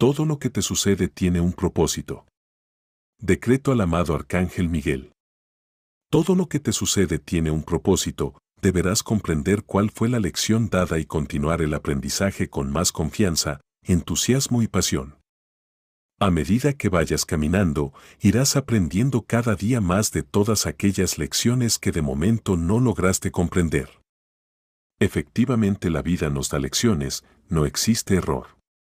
Todo lo que te sucede tiene un propósito. Decreto al amado Arcángel Miguel. Todo lo que te sucede tiene un propósito, deberás comprender cuál fue la lección dada y continuar el aprendizaje con más confianza, entusiasmo y pasión. A medida que vayas caminando, irás aprendiendo cada día más de todas aquellas lecciones que de momento no lograste comprender. Efectivamente la vida nos da lecciones, no existe error.